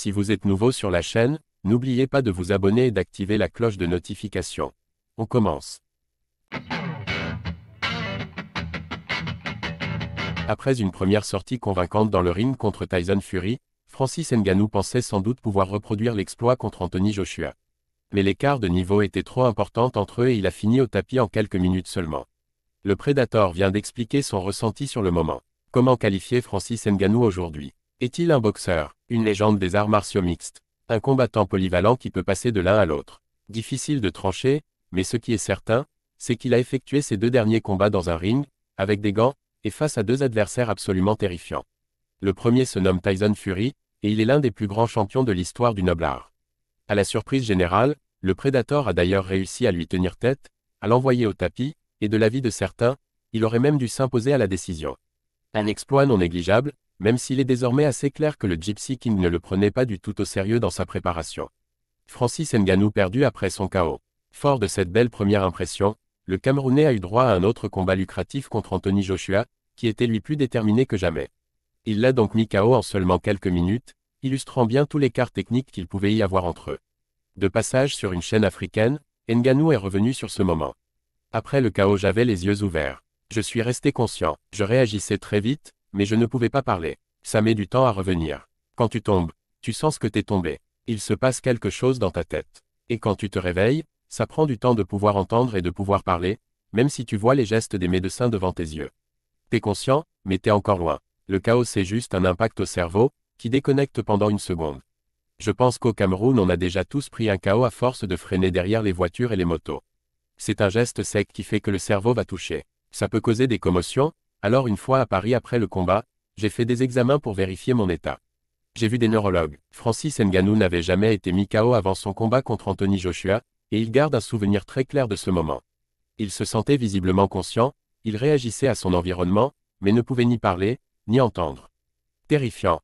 Si vous êtes nouveau sur la chaîne, n'oubliez pas de vous abonner et d'activer la cloche de notification. On commence. Après une première sortie convaincante dans le ring contre Tyson Fury, Francis Ngannou pensait sans doute pouvoir reproduire l'exploit contre Anthony Joshua. Mais l'écart de niveau était trop important entre eux et il a fini au tapis en quelques minutes seulement. Le Predator vient d'expliquer son ressenti sur le moment. Comment qualifier Francis Ngannou aujourd'hui est-il un boxeur, une légende des arts martiaux mixtes, un combattant polyvalent qui peut passer de l'un à l'autre Difficile de trancher, mais ce qui est certain, c'est qu'il a effectué ses deux derniers combats dans un ring, avec des gants, et face à deux adversaires absolument terrifiants. Le premier se nomme Tyson Fury, et il est l'un des plus grands champions de l'histoire du noble art. À la surprise générale, le Predator a d'ailleurs réussi à lui tenir tête, à l'envoyer au tapis, et de l'avis de certains, il aurait même dû s'imposer à la décision. Un exploit non négligeable, même s'il est désormais assez clair que le Gypsy King ne le prenait pas du tout au sérieux dans sa préparation. Francis Nganou perdu après son KO. Fort de cette belle première impression, le Camerounais a eu droit à un autre combat lucratif contre Anthony Joshua, qui était lui plus déterminé que jamais. Il l'a donc mis KO en seulement quelques minutes, illustrant bien tous les l'écart techniques qu'il pouvait y avoir entre eux. De passage sur une chaîne africaine, Nganou est revenu sur ce moment. Après le chaos j'avais les yeux ouverts. Je suis resté conscient, je réagissais très vite, mais je ne pouvais pas parler. Ça met du temps à revenir. Quand tu tombes, tu sens que t'es tombé. Il se passe quelque chose dans ta tête. Et quand tu te réveilles, ça prend du temps de pouvoir entendre et de pouvoir parler, même si tu vois les gestes des médecins devant tes yeux. T'es conscient, mais t'es encore loin. Le chaos c'est juste un impact au cerveau, qui déconnecte pendant une seconde. Je pense qu'au Cameroun on a déjà tous pris un chaos à force de freiner derrière les voitures et les motos. C'est un geste sec qui fait que le cerveau va toucher. Ça peut causer des commotions, alors une fois à Paris après le combat, j'ai fait des examens pour vérifier mon état. J'ai vu des neurologues. Francis Nganou n'avait jamais été mis KO avant son combat contre Anthony Joshua, et il garde un souvenir très clair de ce moment. Il se sentait visiblement conscient, il réagissait à son environnement, mais ne pouvait ni parler, ni entendre. Terrifiant.